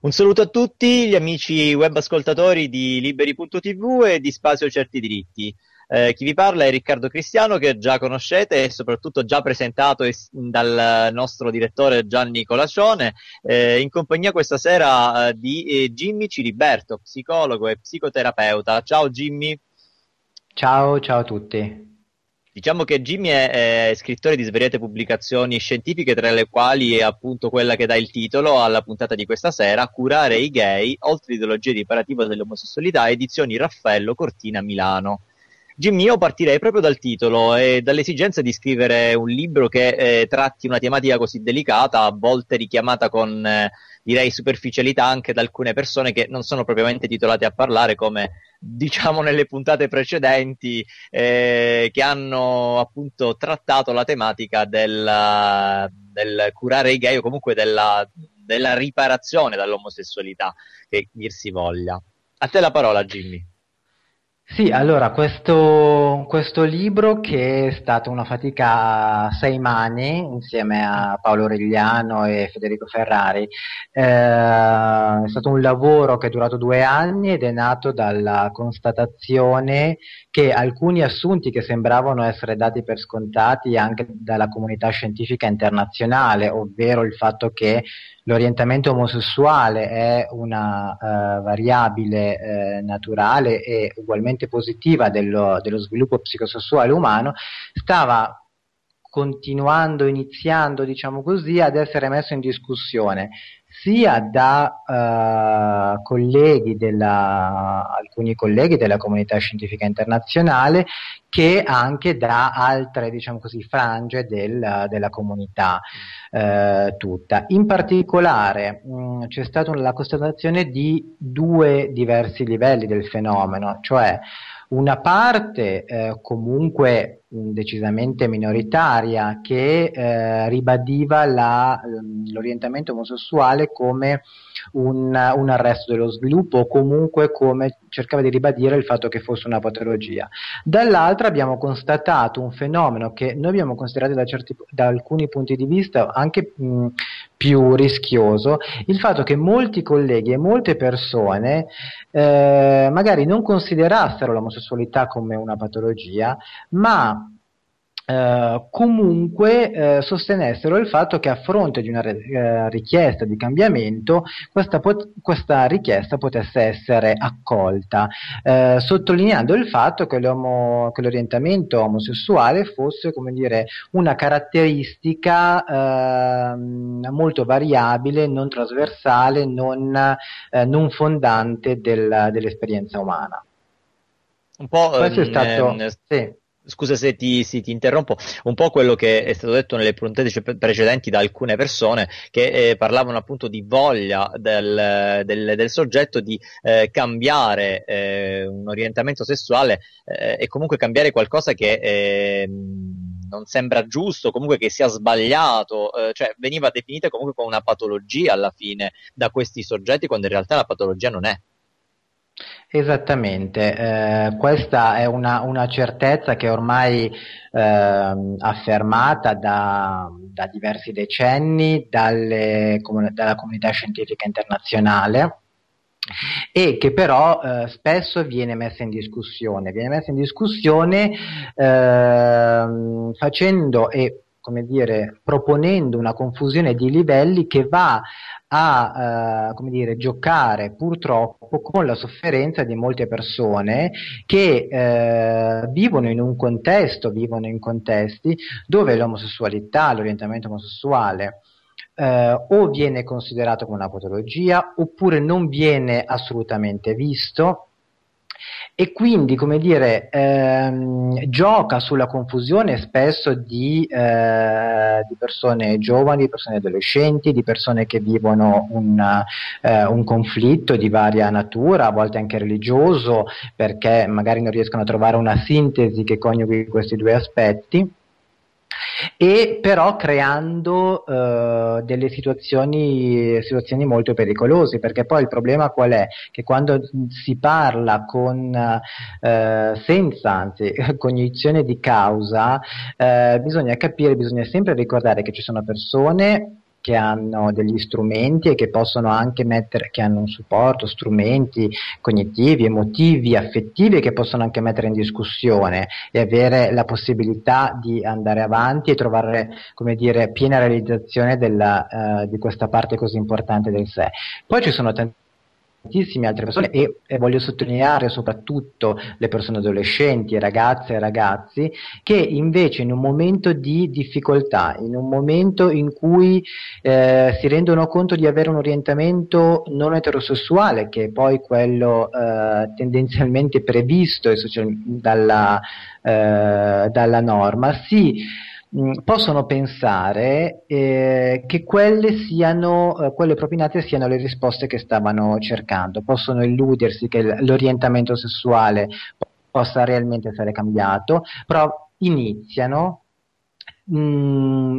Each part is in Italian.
Un saluto a tutti gli amici web ascoltatori di Liberi.tv e di Spazio Certi Diritti. Eh, chi vi parla è Riccardo Cristiano che già conoscete e soprattutto già presentato es- dal nostro direttore Gianni Colacione eh, in compagnia questa sera eh, di eh, Jimmy Ciliberto, psicologo e psicoterapeuta. Ciao Jimmy. Ciao, ciao a tutti. Diciamo che Jimmy è, è, scrittore di svariate pubblicazioni scientifiche, tra le quali è appunto quella che dà il titolo alla puntata di questa sera, Curare i gay, oltre l'ideologia riparativa dell'omosessualità, edizioni Raffaello Cortina Milano. Jimmy, io partirei proprio dal titolo e eh, dall'esigenza di scrivere un libro che eh, tratti una tematica così delicata, a volte richiamata con eh, direi superficialità anche da alcune persone che non sono propriamente titolate a parlare come diciamo nelle puntate precedenti eh, che hanno appunto trattato la tematica del, del curare i gay o comunque della, della riparazione dall'omosessualità che dir si voglia. A te la parola Jimmy. Sì, allora questo, questo libro che è stata una fatica a sei mani insieme a Paolo Rigliano e Federico Ferrari, eh, è stato un lavoro che è durato due anni ed è nato dalla constatazione che alcuni assunti che sembravano essere dati per scontati anche dalla comunità scientifica internazionale, ovvero il fatto che l'orientamento omosessuale è una uh, variabile uh, naturale e ugualmente positiva dello, dello sviluppo psicosessuale umano, stava continuando, iniziando, diciamo così, ad essere messo in discussione sia da eh, colleghi della, alcuni colleghi della comunità scientifica internazionale che anche da altre diciamo così, frange del, della comunità eh, tutta. In particolare mh, mm, c'è stata la constatazione di due diversi livelli del fenomeno, cioè una parte eh, comunque decisamente minoritaria che eh, ribadiva la, ehm, l'orientamento omosessuale come un, un, arresto dello sviluppo o comunque come cercava di ribadire il fatto che fosse una patologia. Dall'altra abbiamo constatato un fenomeno che noi abbiamo considerato da, certi, da alcuni punti di vista anche mh, più rischioso, il fatto che molti colleghi e molte persone eh, magari non considerassero l'omosessualità come una patologia, ma eh, comunque uh, sostenessero il fatto che a fronte di una re- uh, richiesta di cambiamento questa, pot- questa, richiesta potesse essere accolta, eh, sottolineando il fatto che, che, l'orientamento omosessuale fosse dire, una caratteristica ehm, molto variabile, non trasversale, non, non fondante del, dell'esperienza umana. Un po' Questo è ehm, stato, ehm, sì scusa se ti, sì, ti, interrompo, un po' quello che è stato detto nelle puntate precedenti da alcune persone che eh, parlavano appunto di voglia del, del, del soggetto di eh, cambiare eh, un orientamento sessuale eh, e comunque cambiare qualcosa che ehm, non sembra giusto, comunque che sia sbagliato, eh, cioè veniva definita comunque come una patologia alla fine da questi soggetti quando in realtà la patologia non è. Esattamente, eh, questa è una, una, certezza che ormai eh, affermata da, da, diversi decenni dalle, com- dalla comunità scientifica internazionale e che però eh, spesso viene messa in discussione, viene messa in discussione ehm, facendo e come dire, proponendo una confusione di livelli che va a eh, come dire, giocare purtroppo con la sofferenza di molte persone che eh, vivono in un contesto, vivono in contesti dove l'omosessualità, l'orientamento omosessuale eh, o viene considerato come una patologia oppure non viene assolutamente visto e quindi, come dire, ehm, gioca sulla confusione spesso di, eh, di, persone giovani, di persone adolescenti, di persone che vivono una, eh, un conflitto di varia natura, a volte anche religioso, perché magari non riescono a trovare una sintesi che coniughi questi due aspetti e però creando eh, delle situazioni, situazioni, molto pericolose, perché poi il problema qual è? Che quando si parla con, eh, senza anzi, cognizione di causa, eh, bisogna capire, bisogna sempre ricordare che ci sono persone che hanno degli strumenti e che possono anche mettere, che hanno un supporto, strumenti cognitivi, emotivi, affettivi che possono anche mettere in discussione e avere la possibilità di andare avanti e trovare, come dire, piena realizzazione della, eh, di questa parte così importante del sé. Poi ci sono tanti tantissime altre persone e, e, voglio sottolineare soprattutto le persone adolescenti, ragazze e ragazzi, che invece in un momento di difficoltà, in un momento in cui eh, si rendono conto di avere un orientamento non eterosessuale, che è poi quello eh, tendenzialmente previsto dalla, eh, dalla norma, si Mm, possono pensare eh, che quelle, siano, eh, quelle propinate siano le risposte che stavano cercando, possono illudersi che l- l'orientamento sessuale possa realmente essere cambiato, però iniziano mh, mm,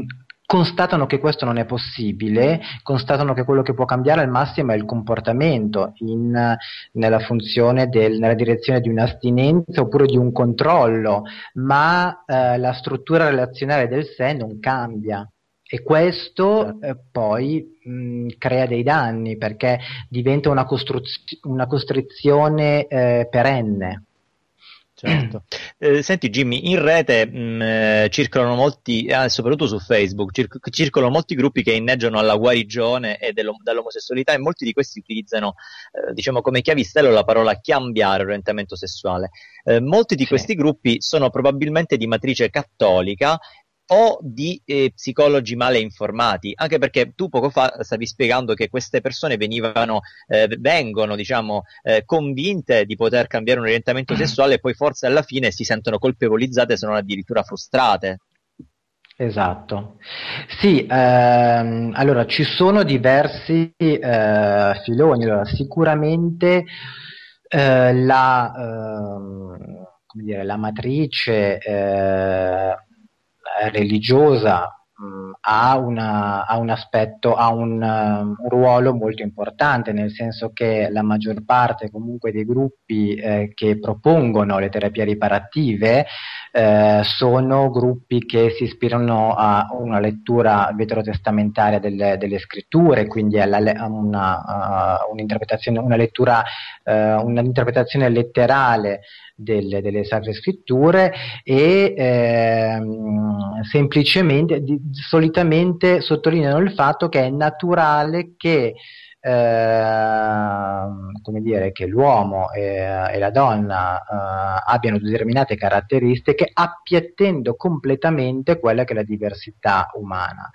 constatano che questo non è possibile, constatano che quello che può cambiare al massimo è il comportamento in, nella funzione del, nella direzione di un'astinenza oppure di un controllo, ma eh, la struttura relazionale del sé non cambia. E questo eh, poi mh, mm, crea dei danni perché diventa una, costruz- una costrizione eh, perenne. Certo. Eh, senti Jimmy, in rete mh, mm, eh, circolano molti, eh, soprattutto su Facebook, circ- circolano molti gruppi che inneggiano alla guarigione e dall'omosessualità e molti di questi utilizzano, eh, diciamo come chiavistello la parola cambiare orientamento sessuale. Eh, molti di sì. questi gruppi sono probabilmente di matrice cattolica o di eh, psicologi male informati, anche perché tu poco fa stavi spiegando che queste persone venivano, eh, vengono diciamo, eh, convinte di poter cambiare un orientamento mm. sessuale e poi forse alla fine si sentono colpevolizzate se non addirittura frustrate. Esatto. Sì, ehm, allora ci sono diversi eh, filoni, allora, sicuramente eh, la, ehm, come dire, la, matrice eh, religiosa mm, ha, una, ha, un aspetto, ha un, uh, un, ruolo molto importante, nel senso che la maggior parte comunque dei gruppi eh, che propongono le terapie riparative eh, sono gruppi che si ispirano a una lettura veterotestamentaria delle, delle scritture, quindi alla, a una, a un'interpretazione, una lettura, uh, un'interpretazione letterale delle, delle Sacre Scritture e ehm, semplicemente, di, solitamente sottolineano il fatto che è naturale che Ehm, come dire, che l'uomo e, e la donna eh, abbiano determinate caratteristiche appiattendo completamente quella che è la diversità umana.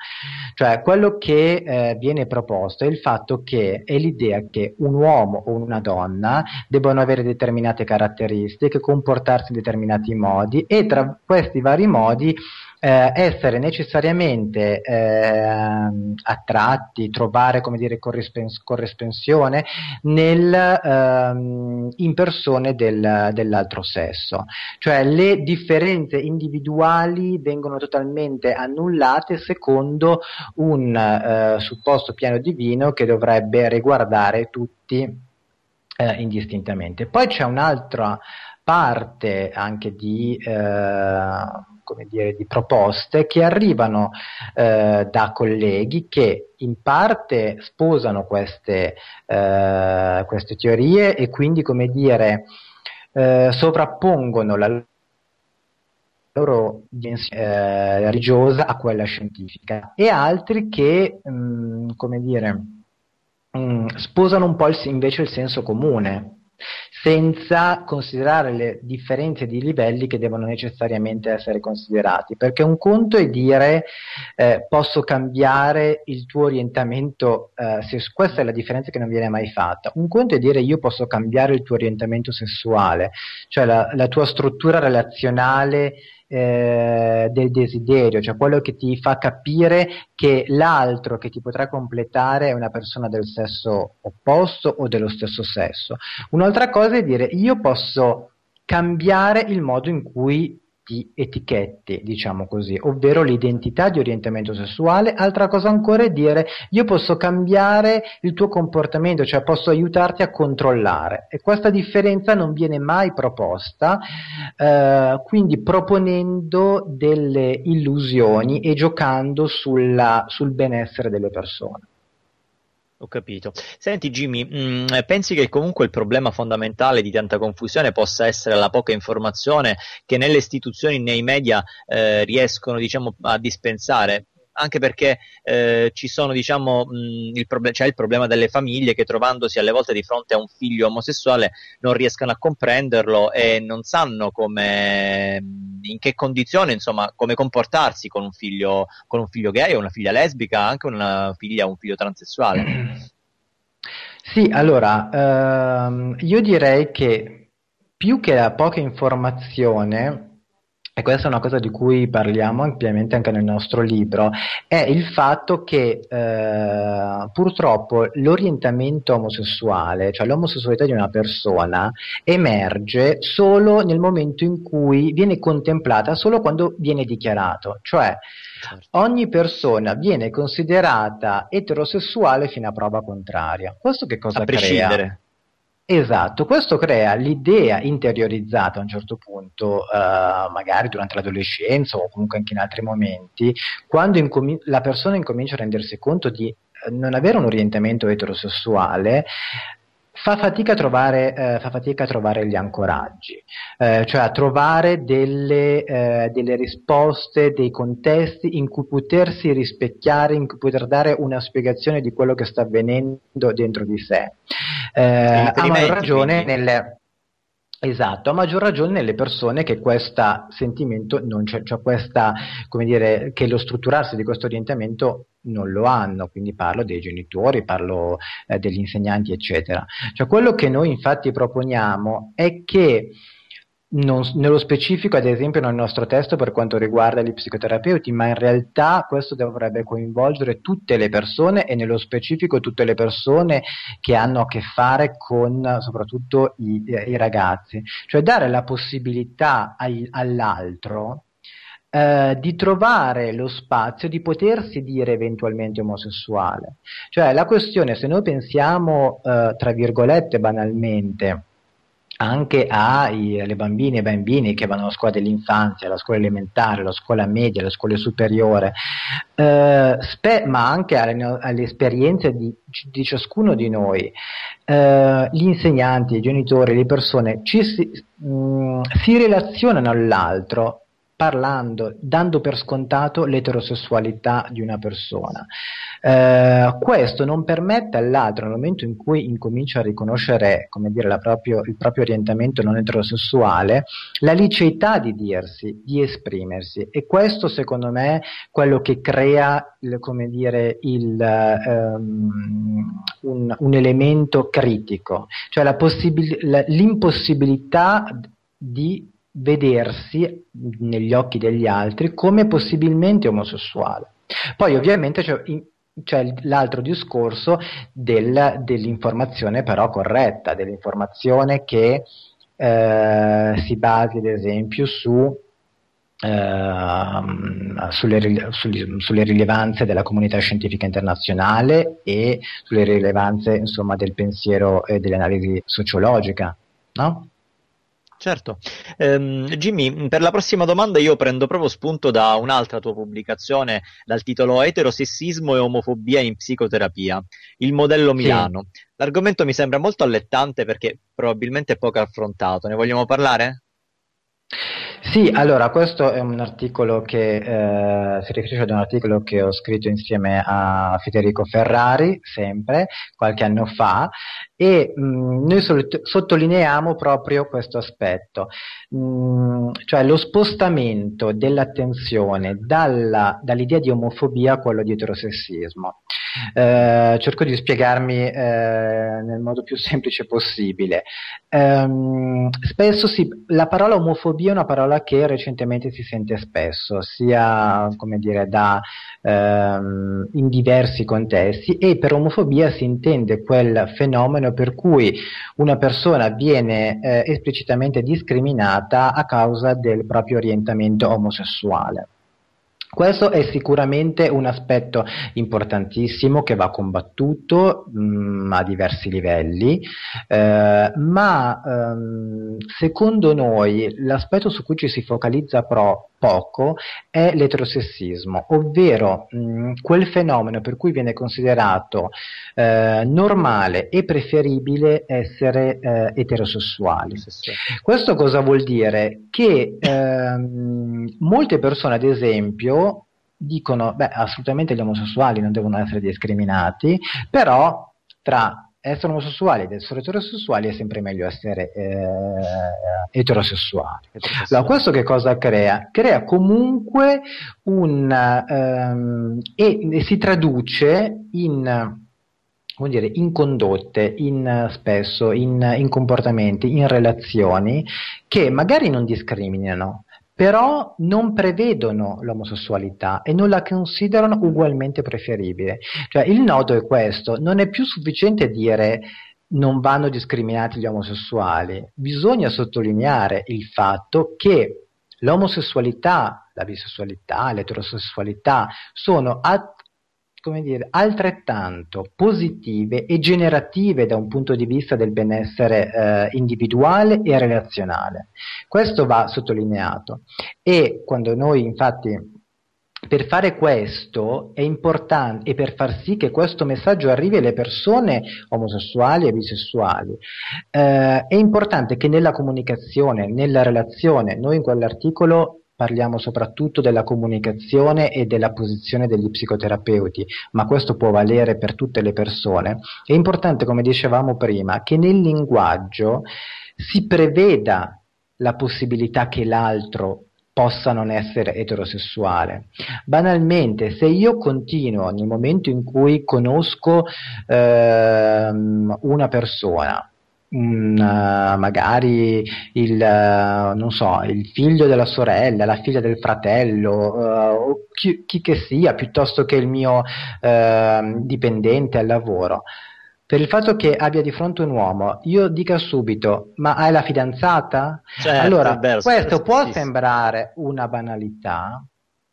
Cioè quello che eh, viene proposto è il fatto che è l'idea che un uomo o una donna debbano avere determinate caratteristiche, comportarsi in determinati modi e tra questi vari modi eh, essere necessariamente eh, attratti, trovare come dire, corrispens- nel, eh, in persone del, dell'altro sesso. Cioè le differenze individuali vengono totalmente annullate secondo un eh, supposto piano divino che dovrebbe riguardare tutti eh, indistintamente. Poi c'è un'altra parte anche di Eh, come dire, di proposte che arrivano eh, da colleghi che in parte sposano queste, eh, queste teorie e quindi, come dire, eh, sovrappongono la loro dimensione eh, religiosa a quella scientifica e altri che, mh, mm, come dire, mh, mm, sposano un po' il, invece il senso comune, senza considerare le differenze di livelli che devono necessariamente essere considerati, perché un conto è dire eh, posso cambiare il tuo orientamento, eh, se, questa è la differenza che non viene mai fatta, un conto è dire io posso cambiare il tuo orientamento sessuale, cioè la, la tua struttura relazionale eh, del desiderio, cioè quello che ti fa capire che l'altro che ti potrà completare è una persona del sesso opposto o dello stesso sesso. Un'altra cosa è dire io posso cambiare il modo in cui di etichette, diciamo così, ovvero l'identità di orientamento sessuale. Altra cosa ancora è dire io posso cambiare il tuo comportamento, cioè posso aiutarti a controllare. E questa differenza non viene mai proposta, eh, quindi proponendo delle illusioni e giocando sulla, sul benessere delle persone. Ho capito. Senti Jimmy, mh, mm, pensi che comunque il problema fondamentale di tanta confusione possa essere la poca informazione che nelle istituzioni, nei media eh, riescono diciamo, a dispensare? anche perché eh, ci sono, diciamo, mh, il proble- c'è il problema delle famiglie che trovandosi alle volte di fronte a un figlio omosessuale non riescono a comprenderlo e non sanno come, in che condizione, insomma, come comportarsi con un figlio, con un figlio gay o una figlia lesbica, anche una figlia o un figlio transessuale. Sì, allora, ehm, io direi che più che la poca informazione, e questa è una cosa di cui parliamo ampiamente anche nel nostro libro, è il fatto che eh, purtroppo l'orientamento omosessuale, cioè l'omosessualità di una persona, emerge solo nel momento in cui viene contemplata, solo quando viene dichiarato, cioè certo. ogni persona viene considerata eterosessuale fino a prova contraria. Questo che cosa a prescindere. Esatto, questo crea l'idea interiorizzata a un certo punto, eh, magari durante l'adolescenza o comunque anche in altri momenti, quando incomin- la persona incomincia a rendersi conto di eh, non avere un orientamento eterosessuale, Fa fatica, a trovare, eh, fa fatica a trovare, gli ancoraggi, eh, cioè a trovare delle, eh, delle, risposte, dei contesti in cui potersi rispecchiare, in cui poter dare una spiegazione di quello che sta avvenendo dentro di sé. Eh, a maggior ragione nel, Esatto, a maggior ragione nelle persone che questo sentimento non c'è, cioè questa, come dire, che lo strutturarsi di questo orientamento non lo hanno, quindi parlo dei genitori, parlo eh, degli insegnanti, eccetera. Cioè quello che noi infatti proponiamo è che non, nello specifico, ad esempio, nel nostro testo per quanto riguarda gli psicoterapeuti, ma in realtà questo dovrebbe coinvolgere tutte le persone e nello specifico tutte le persone che hanno a che fare con soprattutto i, eh, i ragazzi, cioè dare la possibilità ai, all'altro eh, di trovare lo spazio di potersi dire eventualmente omosessuale. Cioè la questione, se noi pensiamo, eh, tra virgolette, banalmente, anche alle bambine e bambini che vanno alla scuola dell'infanzia, alla scuola elementare, alla scuola media, alla scuola superiore, eh, spe- ma anche alle, alle esperienze di, di, ciascuno di noi. Eh, gli insegnanti, i genitori, le persone ci si, mh, mm, si relazionano all'altro parlando, dando per scontato l'eterosessualità di una persona. Eh, questo non permette all'altro, nel momento in cui incomincia a riconoscere dire, proprio, il proprio orientamento non eterosessuale, la liceità di dirsi, di esprimersi. E questo, secondo me, è quello che crea il, dire, il, um, un, un, elemento critico, cioè la possibil- la, l'impossibilità di vedersi negli occhi degli altri come possibilmente omosessuale. Poi ovviamente c'è, c'è l'altro discorso del, dell'informazione però corretta, dell'informazione che eh, si basi ad esempio su Uh, sulle, su, sulle, rilevanze della comunità scientifica internazionale e sulle rilevanze insomma, del pensiero e dell'analisi sociologica. No? Certo. Um, Jimmy, per la prossima domanda io prendo proprio spunto da un'altra tua pubblicazione dal titolo Eterosessismo e omofobia in psicoterapia, il modello Milano. Sì. L'argomento mi sembra molto allettante perché probabilmente è poco affrontato. Ne vogliamo parlare? Sì, allora questo è un articolo che eh, si riferisce ad un articolo che ho scritto insieme a Federico Ferrari, sempre, qualche anno fa, e mh, mm, noi solt- sottolineiamo proprio questo aspetto, mh, mm, cioè lo spostamento dell'attenzione dalla, dall'idea di omofobia a quello di eterosessismo. Eh, cerco di spiegarmi eh, nel modo più semplice possibile. Ehm, spesso si, la parola omofobia è una parola che recentemente si sente spesso, sia come dire, da, ehm, in diversi contesti e per omofobia si intende quel fenomeno fenomeno per cui una persona viene eh, esplicitamente discriminata a causa del proprio orientamento omosessuale. Questo è sicuramente un aspetto importantissimo che va combattuto mh, mm, a diversi livelli, eh, ma ehm, secondo noi l'aspetto su cui ci si focalizza pro, poco è l'eterosessismo, ovvero mh, mm, quel fenomeno per cui viene considerato eh, normale e preferibile essere eh, eterosessuali. Questo cosa vuol dire? Che ehm, molte persone, ad esempio, dicono, beh, assolutamente gli omosessuali non devono essere discriminati, però tra essere eterosessuali ed eterosessuali è sempre meglio essere eh, eterosessuali. Allora, questo che cosa crea? Crea comunque un... Um, ehm, e, e si traduce in come dire, in condotte, in, spesso in, in, comportamenti, in relazioni che magari non discriminano, però non prevedono l'omosessualità e non la considerano ugualmente preferibile. Cioè, il nodo è questo, non è più sufficiente dire non vanno discriminati gli omosessuali, bisogna sottolineare il fatto che l'omosessualità, la bisessualità, l'eterosessualità sono attualmente come dire, altrettanto positive e generative da un punto di vista del benessere eh, individuale e relazionale. Questo va sottolineato e quando noi infatti per fare questo è importante e per far sì che questo messaggio arrivi alle persone omosessuali e bisessuali, eh, è importante che nella comunicazione, nella relazione, noi in quell'articolo parliamo soprattutto della comunicazione e della posizione degli psicoterapeuti, ma questo può valere per tutte le persone, è importante, come dicevamo prima, che nel linguaggio si preveda la possibilità che l'altro possa non essere eterosessuale. Banalmente, se io continuo nel momento in cui conosco ehm, una persona, una, eh, magari il, eh, non so, il, figlio della sorella, la figlia del fratello, uh, o chi, chi, che sia, piuttosto che il mio uh, dipendente al lavoro. Per il fatto che abbia di fronte un uomo, io dica subito, ma hai la fidanzata? Certo, allora, questo può sembrare una banalità,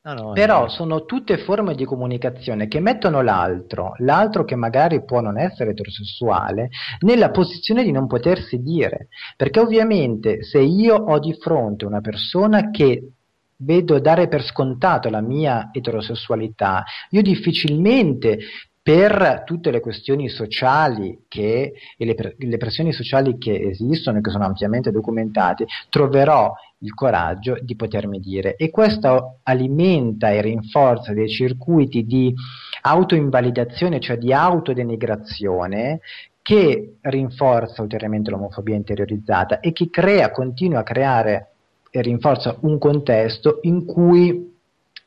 No, no, Però no. sono tutte forme di comunicazione che mettono l'altro, l'altro che magari può non essere eterosessuale, nella posizione di non potersi dire. Perché ovviamente se io ho di fronte una persona che vedo dare per scontato la mia eterosessualità, io difficilmente per tutte le questioni sociali che, e le, le, pressioni sociali che esistono e che sono ampiamente documentate, troverò il coraggio di potermi dire. E questo alimenta e rinforza dei circuiti di autoinvalidazione, cioè di autodenigrazione, che rinforza ulteriormente l'omofobia interiorizzata e che crea, continua a creare e rinforza un contesto in cui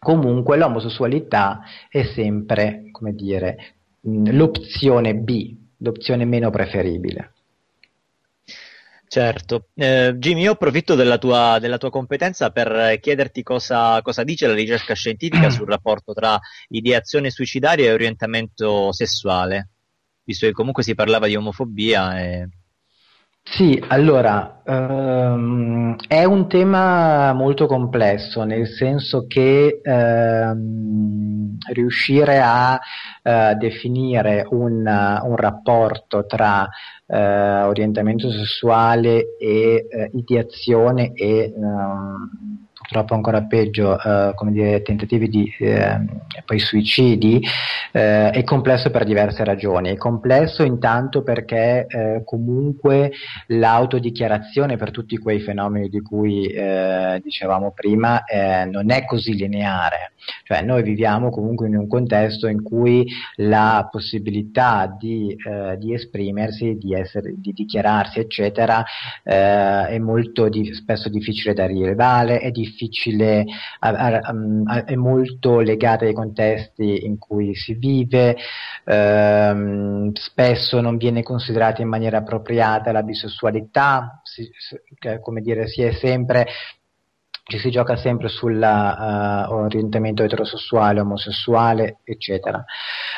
comunque l'omosessualità è sempre, come dire, l'opzione B, l'opzione meno preferibile. Certo. Eh, Jimmy, io approfitto della tua, della tua competenza per chiederti cosa, cosa, dice la ricerca scientifica sul rapporto tra ideazione suicidaria e orientamento sessuale, visto che comunque si parlava di omofobia. E sì, allora, um, è un tema molto complesso, nel senso che um, riuscire a uh, definire un, uh, un, rapporto tra uh, orientamento sessuale e eh, ideazione e... Um, purtroppo ancora peggio, eh, come dire, tentativi di eh, poi suicidi, eh, è complesso per diverse ragioni. È complesso intanto perché eh, comunque l'autodichiarazione per tutti quei fenomeni di cui eh, dicevamo prima eh, non è così lineare. Cioè noi viviamo comunque in un contesto in cui la possibilità di, di esprimersi, di, essere, di, dichiararsi, eccetera, è molto di- spesso difficile da rilevare, è difficile difficile, a, a, mm, a, è molto legata ai contesti in cui si vive, ehm, spesso non viene considerata in maniera appropriata la bisessualità, si, si, come dire, si è sempre ci si gioca sempre sull'orientamento eh, uh, eterosessuale, omosessuale, eccetera.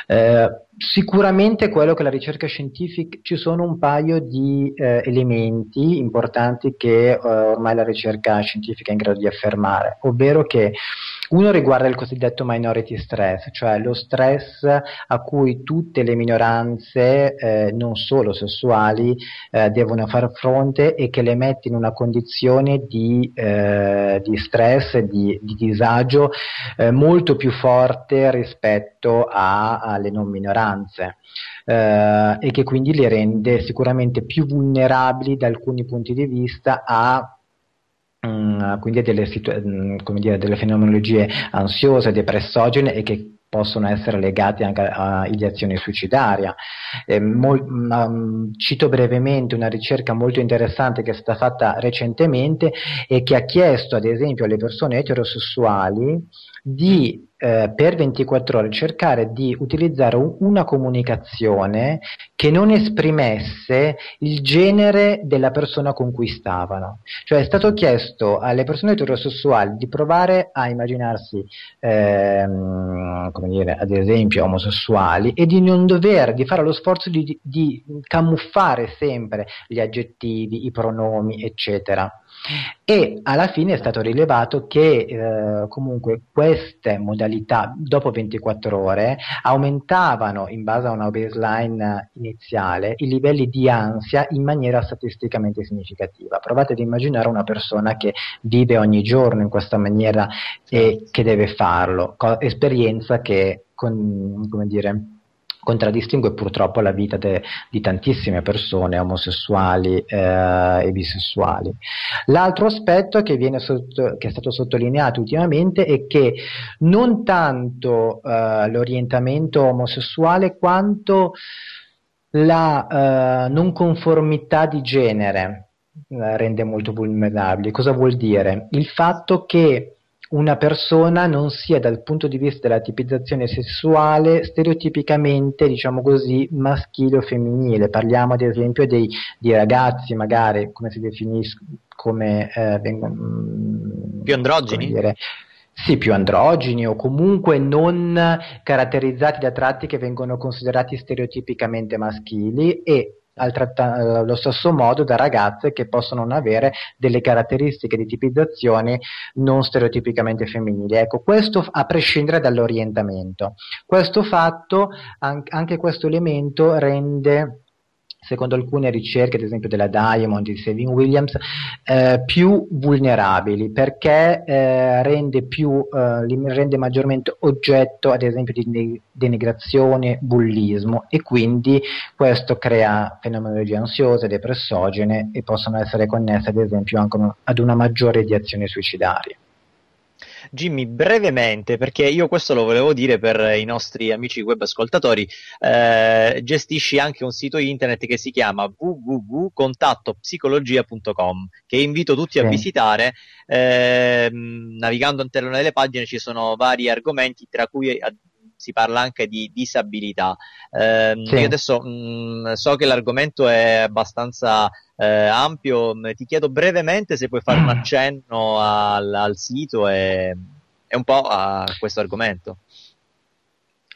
Eh, sicuramente quello che la ricerca scientifica, ci sono un paio di eh, elementi importanti che eh, ormai la ricerca scientifica è in grado di affermare, ovvero che uno riguarda il cosiddetto minority stress, cioè lo stress a cui tutte le minoranze, eh, non solo sessuali, eh, devono far fronte e che le mette in una condizione di, eh, di stress, di, di disagio eh, molto più forte rispetto a, alle non minoranze eh, e che quindi le rende sicuramente più vulnerabili da alcuni punti di vista a Mm, quindi a delle, situ- mh, mm, dire, delle fenomenologie ansiose, depressogene e che possono essere legate anche a, a ideazione suicidaria. Eh, mol, um, cito brevemente una ricerca molto interessante che è stata fatta recentemente e che ha chiesto ad esempio alle persone eterosessuali di eh, per 24 ore cercare di utilizzare un, una comunicazione che non esprimesse il genere della persona con cui stavano. Cioè è stato chiesto alle persone eterosessuali di provare a immaginarsi, ehm, come dire, ad esempio, omosessuali e di non dover, di fare lo sforzo di, di camuffare sempre gli aggettivi, i pronomi, eccetera e alla fine è stato rilevato che eh, comunque queste modalità dopo 24 ore aumentavano in base a una baseline iniziale i livelli di ansia in maniera statisticamente significativa. Provate ad immaginare una persona che vive ogni giorno in questa maniera e certo. che deve farlo, co- esperienza che con, come dire, contraddistingue purtroppo la vita de, di tantissime persone omosessuali eh, e bisessuali. L'altro aspetto che, sotto, che, è stato sottolineato ultimamente è che non tanto eh, l'orientamento omosessuale quanto la eh, non conformità di genere eh, rende molto vulnerabili. Cosa vuol dire? Il fatto che una persona non sia dal punto di vista della tipizzazione sessuale stereotipicamente, diciamo così, maschile o femminile. Parliamo ad esempio dei, dei ragazzi, magari come si definiscono, come eh, vengono mm, più androgeni. Sì, più androgeni o comunque non caratterizzati da tratti che vengono considerati stereotipicamente maschili e allo eh, stesso modo da ragazze che possono non avere delle caratteristiche di tipizzazione non stereotipicamente femminili. Ecco, questo a prescindere dall'orientamento. Questo fatto, anche questo elemento rende secondo alcune ricerche, ad esempio della Diamond, di Saving Williams, eh, più vulnerabili perché eh, rende, più, eh, rende maggiormente oggetto, ad esempio, di denigrazione, bullismo e quindi questo crea fenomenologie ansiose, depressogene e possono essere connesse, ad esempio, anche ad una maggiore ideazione suicidaria. Jimmy, brevemente, perché io questo lo volevo dire per i nostri amici web ascoltatori, eh, gestisci anche un sito internet che si chiama www.contattopsicologia.com, che invito tutti sì. a visitare. Eh, navigando all'interno delle pagine ci sono vari argomenti, tra cui si parla anche di disabilità. Eh, sì. Io adesso mh, mm, so che l'argomento è abbastanza eh, ampio, mm, ti chiedo brevemente se puoi fare un accenno al, al sito e, e, un po' a questo argomento.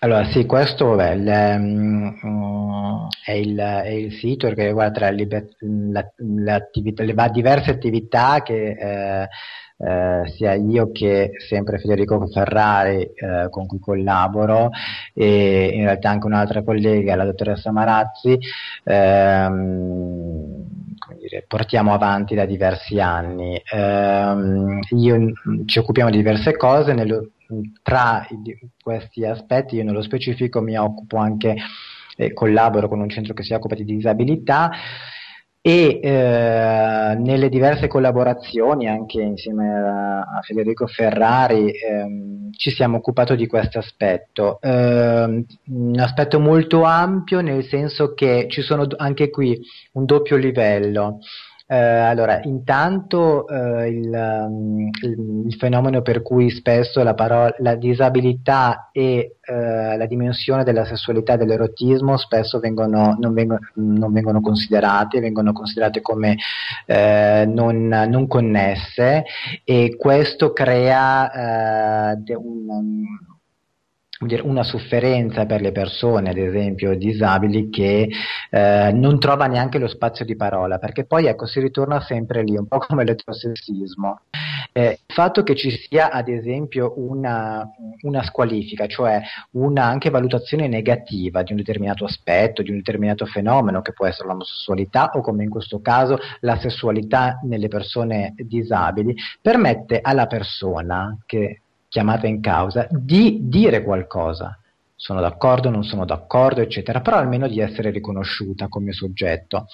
Allora, sì, questo vabbè, il, um, è, il, è, il, sito che riguarda le, le, diverse attività che eh, eh, sia io che sempre Federico Ferrari eh, con cui collaboro e in realtà anche un'altra collega, la dottoressa Marazzi, ehm, portiamo avanti da diversi anni. Eh, io, mm, ci occupiamo di diverse cose, nello, tra questi aspetti io nello specifico mi occupo anche e collaboro con un centro che si occupa di disabilità e eh, nelle diverse collaborazioni anche insieme a, a Federico Ferrari ehm, ci siamo occupati di questo aspetto eh, un aspetto molto ampio nel senso che ci sono anche qui un doppio livello eh, allora, intanto eh, il, um, il, fenomeno per cui spesso la, parola, la disabilità e eh, la dimensione della sessualità e dell'erotismo spesso vengono, non, vengono, non, vengono, considerate, vengono considerate come eh, non, non, connesse e questo crea eh, de, un, una sofferenza per le persone, ad esempio disabili, che eh, non trova neanche lo spazio di parola, perché poi ecco, si ritorna sempre lì, un po' come l'eterosessismo. Eh, il fatto che ci sia, ad esempio, una, una squalifica, cioè una anche valutazione negativa di un determinato aspetto, di un determinato fenomeno, che può essere l'omosessualità o, come in questo caso, la sessualità nelle persone disabili, permette alla persona che chiamata in causa di dire qualcosa. Sono d'accordo, non sono d'accordo, eccetera, però almeno di essere riconosciuta come soggetto.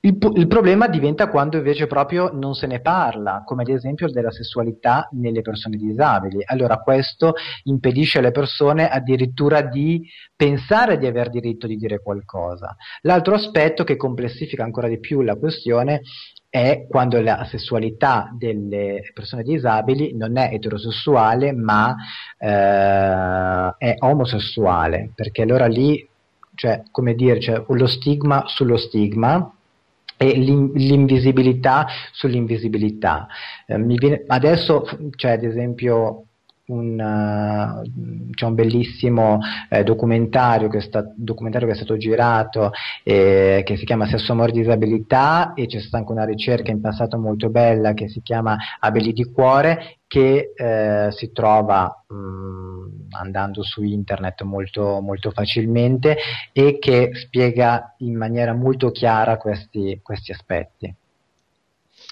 Il, il, problema diventa quando invece proprio non se ne parla, come ad esempio della sessualità nelle persone disabili. Allora questo impedisce alle persone addirittura di pensare di aver diritto di dire qualcosa. L'altro aspetto che complessifica ancora di più la questione è quando la sessualità delle persone disabili non è eterosessuale ma eh, è omosessuale, perché allora lì, cioè, come dire, c'è cioè, lo stigma sullo stigma e l'in- l'invisibilità sull'invisibilità. Eh, viene, adesso c'è cioè, ad esempio un, eh, c'è un bellissimo eh, documentario, che sta, documentario, che è stato girato eh, che si chiama Sesso, amore, disabilità e c'è stata anche una ricerca in passato molto bella che si chiama Abeli di cuore che eh, si trova mh, mm, andando su internet molto, molto, facilmente e che spiega in maniera molto chiara questi, questi aspetti.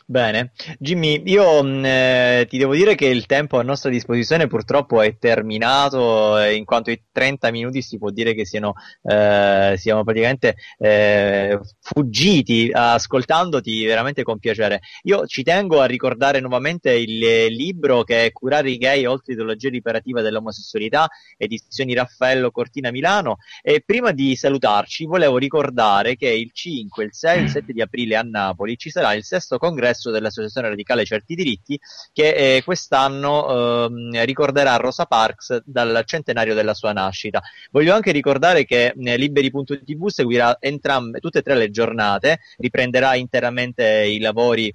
Bene, Jimmy, io mh, mm, eh, ti devo dire che il tempo a nostra disposizione purtroppo è terminato, eh, in quanto i 30 minuti si può dire che siano, eh, siamo praticamente eh, fuggiti ascoltandoti veramente con piacere. Io ci tengo a ricordare nuovamente il libro che è Curare i gay oltre ideologia riparativa dell'omosessualità, edizioni Raffaello Cortina Milano. E prima di salutarci volevo ricordare che il 5, il 6 e il 7 di aprile a Napoli ci sarà il sesto congresso congresso dell'Associazione Radicale Certi Diritti che eh, quest'anno eh, ricorderà Rosa Parks dal centenario della sua nascita. Voglio anche ricordare che eh, Liberi.tv seguirà entrambe, tutte e tre le giornate, riprenderà interamente i lavori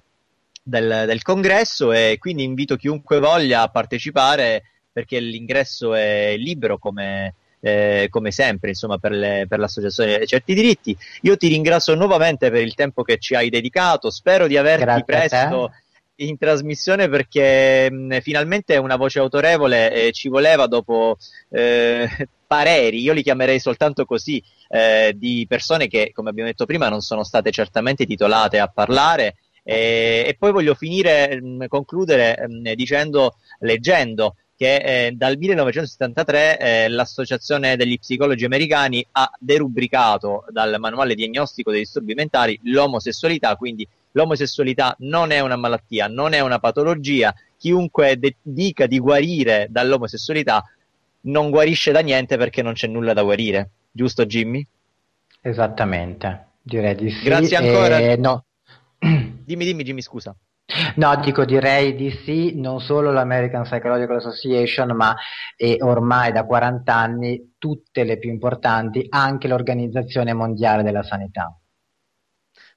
del, del congresso e quindi invito chiunque voglia a partecipare perché l'ingresso è libero come eh, come sempre insomma, per, le, per, l'associazione Certi Diritti. Io ti ringrazio nuovamente per il tempo che ci hai dedicato, spero di averti Grazie presto in trasmissione perché mh, finalmente una voce autorevole e eh, ci voleva dopo eh, pareri, io li chiamerei soltanto così, eh, di persone che come abbiamo detto prima non sono state certamente titolate a parlare. E, e poi voglio finire, mh, concludere mh, dicendo, leggendo che eh, dal 1973 eh, l'Associazione degli Psicologi Americani ha derubricato dal manuale diagnostico dei disturbi mentali l'omosessualità, quindi l'omosessualità non è una malattia, non è una patologia, chiunque de- dica di guarire dall'omosessualità non guarisce da niente perché non c'è nulla da guarire, giusto Jimmy? Esattamente, direi di sì. Grazie ancora. Eh, no. dimmi, dimmi Jimmy, scusa. No, dico direi di sì, non solo l'American Psychological Association, ma è ormai da 40 anni tutte le più importanti, anche l'Organizzazione Mondiale della Sanità.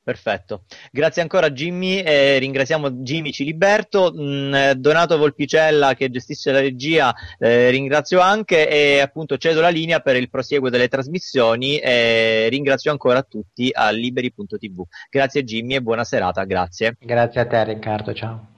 Perfetto, grazie ancora Jimmy e ringraziamo Jimmy Ciliberto, mm, eh, Donato Volpicella che gestisce la regia eh, ringrazio anche e appunto cedo la linea per il prosieguo delle trasmissioni e ringrazio ancora tutti a liberi.tv. Grazie Jimmy e buona serata, grazie. Grazie a te Riccardo, ciao.